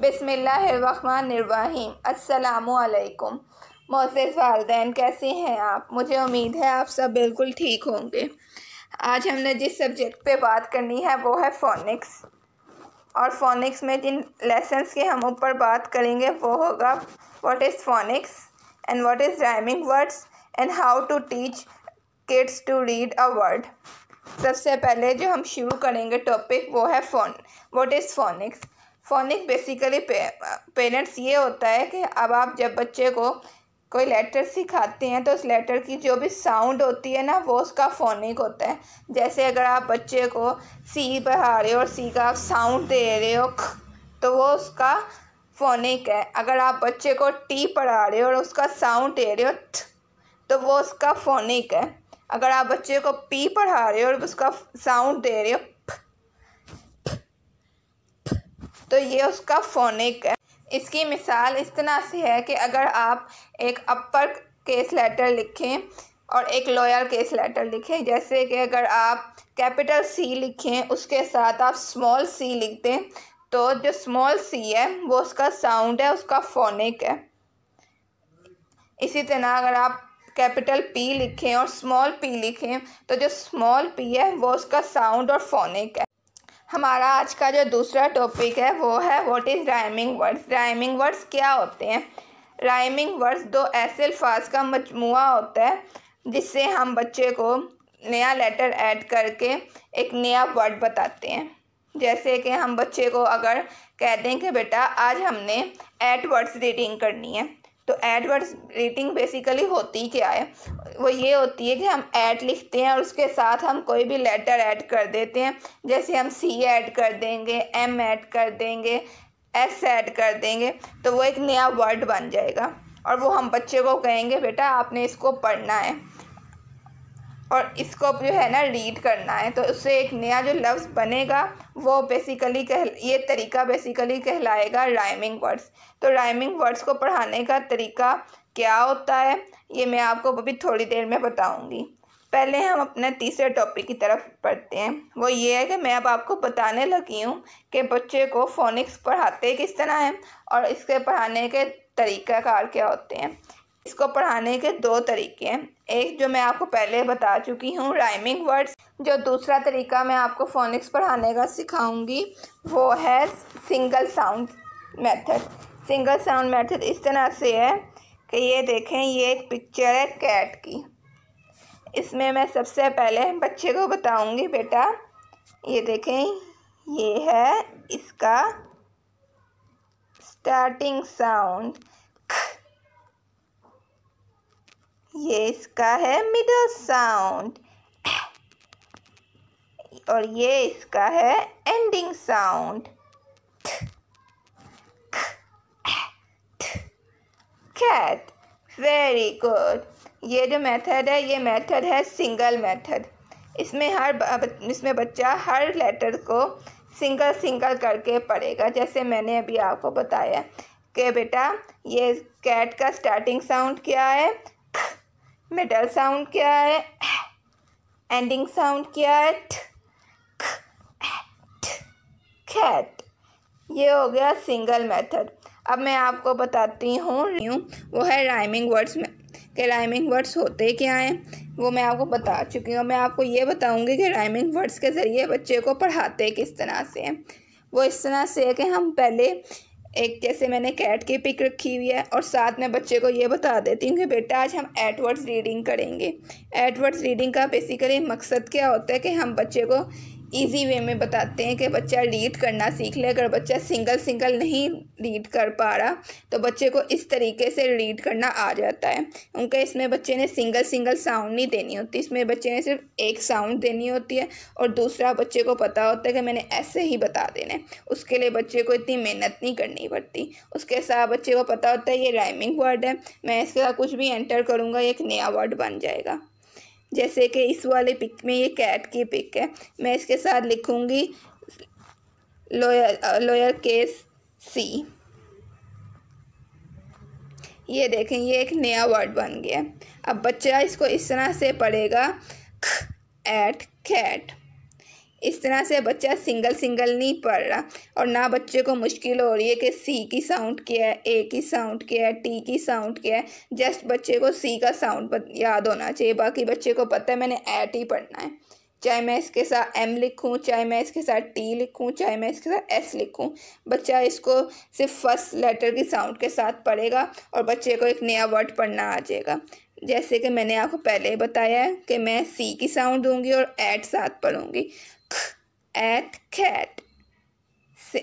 बिसमिल्लाम असलकुम मोज़ वालदेन कैसे हैं आप मुझे उम्मीद है आप सब बिल्कुल ठीक होंगे आज हमने जिस सब्जेक्ट पे बात करनी है वो है फोनिक्स और फोनिक्स में जिन लेसन्स के हम ऊपर बात करेंगे वो होगा what is phonics and what is rhyming words and how to teach kids to read a word सबसे पहले जो हम शुरू करेंगे टॉपिक वो है phone what is phonics phonic basically parents ये होता है कि अब आप जब बच्चे को कोई लेटर सिखाते हैं तो उस लेटर की जो भी साउंड होती है ना वो उसका फोनिक होता है जैसे अगर आप बच्चे को सी पढ़ा रहे हो और सी का आप साउंड दे रहे हो तो वो उसका फोनिक है अगर आप बच्चे को टी पढ़ा रहे हो और उसका साउंड दे रहे हो तो वो उसका फोनिक है अगर आप बच्चे को पी पढ़ा रहे हो और उसका साउंड दे रहे हो तो ये उसका फोनिक है इसकी मिसाल इस तरह से है कि अगर आप एक अपर केस लेटर लिखें और एक लोअर केस लेटर लिखें जैसे कि अगर आप कैपिटल सी लिखें उसके साथ आप स्मॉल सी लिख दें तो जो स्मॉल सी है वो उसका साउंड है उसका फोनिक है इसी तरह अगर आप कैपिटल पी लिखें और स्मॉल पी लिखें तो जो स्मॉल पी है वो उसका साउंड और फोनिक है हमारा आज का जो दूसरा टॉपिक है वो है what is rhyming words rhyming words क्या होते हैं राइमिंग वर्ड्स दो ऐसे अल्फाज का मजमू होता है जिससे हम बच्चे को नया लेटर ऐड करके एक नया वर्ड बताते हैं जैसे कि हम बच्चे को अगर कह दें कि बेटा आज हमने एट वर्ड्स रीडिंग करनी है तो एडवर्ड्स रेटिंग बेसिकली होती क्या है वो ये होती है कि हम ऐड लिखते हैं और उसके साथ हम कोई भी लेटर ऐड कर देते हैं जैसे हम सी ऐड कर देंगे एम ऐड कर देंगे एस ऐड कर देंगे तो वो एक नया वर्ड बन जाएगा और वो हम बच्चे को कहेंगे बेटा आपने इसको पढ़ना है और इसको जो है ना रीड करना है तो उससे एक नया जो लफ्ज़ बनेगा वो बेसिकली कह ये तरीका बेसिकली कहलाएगा राइमिंग वर्ड्स तो राइमिंग वर्ड्स को पढ़ाने का तरीका क्या होता है ये मैं आपको अभी थोड़ी देर में बताऊंगी पहले हम अपने तीसरे टॉपिक की तरफ पढ़ते हैं वो ये है कि मैं अब आपको बताने लगी हूँ कि बच्चे को फोनिक्स पढ़ाते किस तरह हैं और इसके पढ़ाने के तरीक़ाकार क्या होते हैं इसको पढ़ाने के दो तरीके हैं एक जो मैं आपको पहले बता चुकी हूँ राइमिंग वर्ड्स जो दूसरा तरीका मैं आपको फोनिक्स पढ़ाने का सिखाऊंगी वो है single sound method single sound method इस तरह से है कि ये देखें ये एक पिक्चर है कैट की इसमें मैं सबसे पहले बच्चे को बताऊंगी बेटा ये देखें ये है इसका स्टार्टिंग साउंड ये इसका है मिडल साउंड और ये इसका है ending sound cat very good ये जो मेथड है ये मेथड है सिंगल मेथड इसमें हर इसमें बच्चा हर लेटर को सिंगल सिंगल करके पढ़ेगा जैसे मैंने अभी आपको बताया कि बेटा ये कैट का स्टार्टिंग साउंड क्या है मिडल साउंड क्या है एंडिंग साउंड क्या है थ, ख, थ, खैट ये हो गया सिंगल मेथड अब मैं आपको बताती हूँ वो है राइमिंग वर्ड्स में कि राइमिंग वर्ड्स होते क्या हैं वो मैं आपको बता चुकी हूँ मैं आपको ये बताऊँगी कि राइमिंग वर्ड्स के ज़रिए बच्चे को पढ़ाते किस तरह से हैं वो इस तरह से है कि हम पहले एक जैसे मैंने कैट की पिक रखी हुई है और साथ में बच्चे को ये बता देती हूँ कि बेटा आज हम एडवर्ड्स रीडिंग करेंगे एडवर्ड्स रीडिंग का बेसिकली मकसद क्या होता है कि हम बच्चे को इजी वे में बताते हैं कि बच्चा रीड करना सीख ले अगर बच्चा सिंगल सिंगल नहीं रीड कर पा रहा तो बच्चे को इस तरीके से रीड करना आ जाता है उनके इसमें बच्चे ने सिंगल सिंगल साउंड नहीं देनी होती इसमें बच्चे ने सिर्फ एक साउंड देनी होती है और दूसरा बच्चे को पता होता है कि मैंने ऐसे ही बता देना है उसके लिए बच्चे को इतनी मेहनत नहीं करनी पड़ती उसके साथ बच्चे को पता होता है ये राइमिंग वर्ड है मैं इसके साथ कुछ भी एंटर करूँगा एक नया वर्ड बन जाएगा जैसे कि इस वाले पिक में ये कैट की पिक है मैं इसके साथ लिखूँगी लोयर लोयर केस सी ये देखें ये एक नया वर्ड बन गया अब बच्चा इसको इस तरह से पढ़ेगा ख एट कैट इस तरह से बच्चा सिंगल सिंगल नहीं पढ़ रहा और ना बच्चे को मुश्किल हो रही है कि सी की साउंड क्या है ए की साउंड क्या है टी की साउंड क्या है जस्ट बच्चे को सी का साउंड याद होना चाहिए बाकी बच्चे को पता है मैंने एट ही पढ़ना है चाहे मैं इसके साथ एम लिखूं चाहे मैं इसके साथ टी लिखूं चाहे मैं इसके साथ एस लिखूं बच्चा इसको सिर्फ फर्स्ट लेटर की साउंड के साथ पढ़ेगा और बच्चे को एक नया वर्ड पढ़ना आ जाएगा जैसे कि मैंने आपको पहले बताया है कि मैं सी की साउंड दूंगी और एट साथ पढ़ूंगी एथ कैट से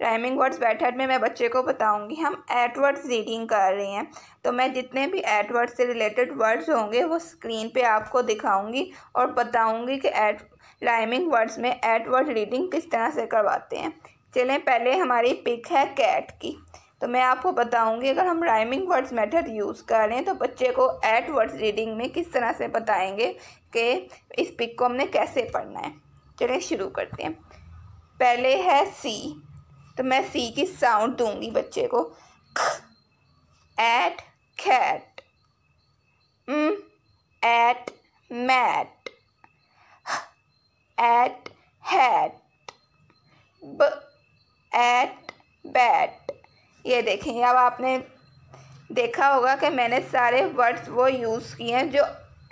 राइमिंग वर्ड्स बैठड में मैं बच्चे को बताऊंगी हम एट वर्ड्स रीडिंग कर रहे हैं तो मैं जितने भी एट वर्ड से रिलेटेड वर्ड्स होंगे वो स्क्रीन पे आपको दिखाऊंगी और बताऊंगी कि एट राइमिंग वर्ड्स में एट वर्ड रीडिंग किस तरह से करवाते हैं चलें पहले हमारी पिक है कैट की तो मैं आपको बताऊंगी अगर हम राइमिंग वर्ड्स मेथड यूज़ कर रहे हैं तो बच्चे को एट वर्ड्स रीडिंग में किस तरह से बताएंगे कि इस पिक को हमने कैसे पढ़ना है चलें शुरू करते हैं पहले है सी तो मैं सी की साउंड दूंगी बच्चे को ख एट खैट एट मैट एट हैट ब एट बैट ये देखें अब आपने देखा होगा कि मैंने सारे वर्ड्स वो यूज़ किए हैं जो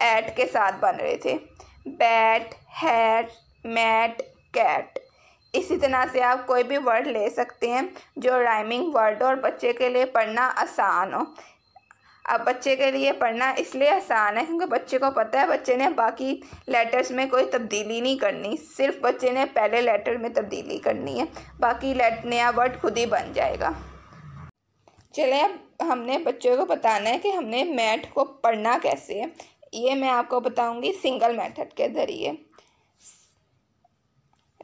ऐट के साथ बन रहे थे बैट हैट मैट कैट इसी तरह से आप कोई भी वर्ड ले सकते हैं जो राइमिंग वर्ड और बच्चे के लिए पढ़ना आसान हो अब बच्चे के लिए पढ़ना इसलिए आसान है क्योंकि बच्चे को पता है बच्चे ने बाकी लेटर्स में कोई तब्दीली नहीं करनी सिर्फ बच्चे ने पहले लेटर में तब्दीली करनी है बाकी लेट नया वर्ड खुद ही बन जाएगा चले अब हमने बच्चों को बताना है कि हमने मैट को पढ़ना कैसे है ये मैं आपको बताऊंगी सिंगल मेथड के ज़रिए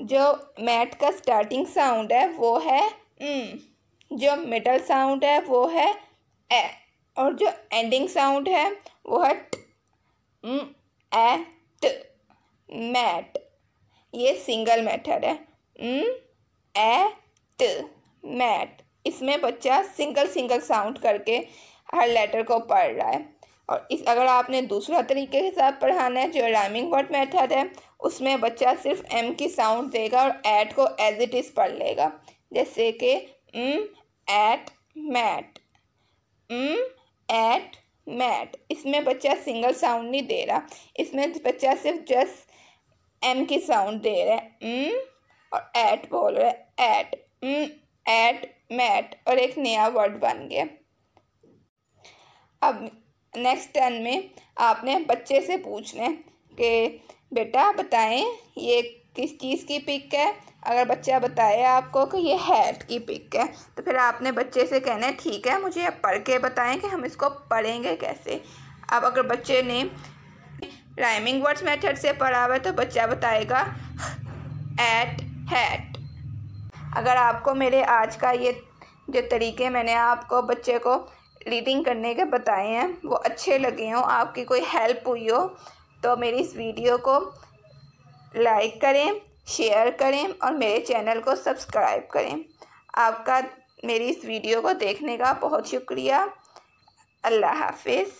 जो मैट का स्टार्टिंग साउंड है वो है म् हम्म, जो मिडल साउंड है वो है ए और जो एंडिंग साउंड है वो है ट हम्म, ए ट मैट ये सिंगल मेथड है म हम्म, ए ट मैट इसमें बच्चा सिंगल सिंगल साउंड करके हर लेटर को पढ़ रहा है और इस अगर आपने दूसरा तरीके के साथ पढ़ाना है जो राइमिंग वर्ड मेथड है उसमें बच्चा सिर्फ एम की साउंड देगा और ऐट को एज इट इज़ पढ़ लेगा जैसे कि M at mat M at mat इसमें बच्चा सिंगल साउंड नहीं दे रहा इसमें बच्चा सिर्फ जस्ट एम की साउंड दे रहा है एम और ऐट बोल रहा है ऐट एम एट मैट और एक नया वर्ड बन गया अब नेक्स्ट टर्न में आपने बच्चे से पूछना है कि बेटा बताएं ये किस चीज़ की पिक है अगर बच्चा बताए आपको कि ये हैट की पिक है तो फिर आपने बच्चे से कहना है ठीक है मुझे पढ़ के बताएं कि हम इसको पढ़ेंगे कैसे अब अगर बच्चे ने राइमिंग वर्ड्स मेथड से पढ़ा हुआ है तो बच्चा बताएगा एट हैट अगर आपको मेरे आज का ये जो तरीके मैंने आपको बच्चे को रीडिंग करने के बताए हैं वो अच्छे लगे हों आपकी कोई हेल्प हुई हो तो मेरी इस वीडियो को लाइक करें शेयर करें और मेरे चैनल को सब्सक्राइब करें आपका मेरी इस वीडियो को देखने का बहुत शुक्रिया अल्लाह हाफिज़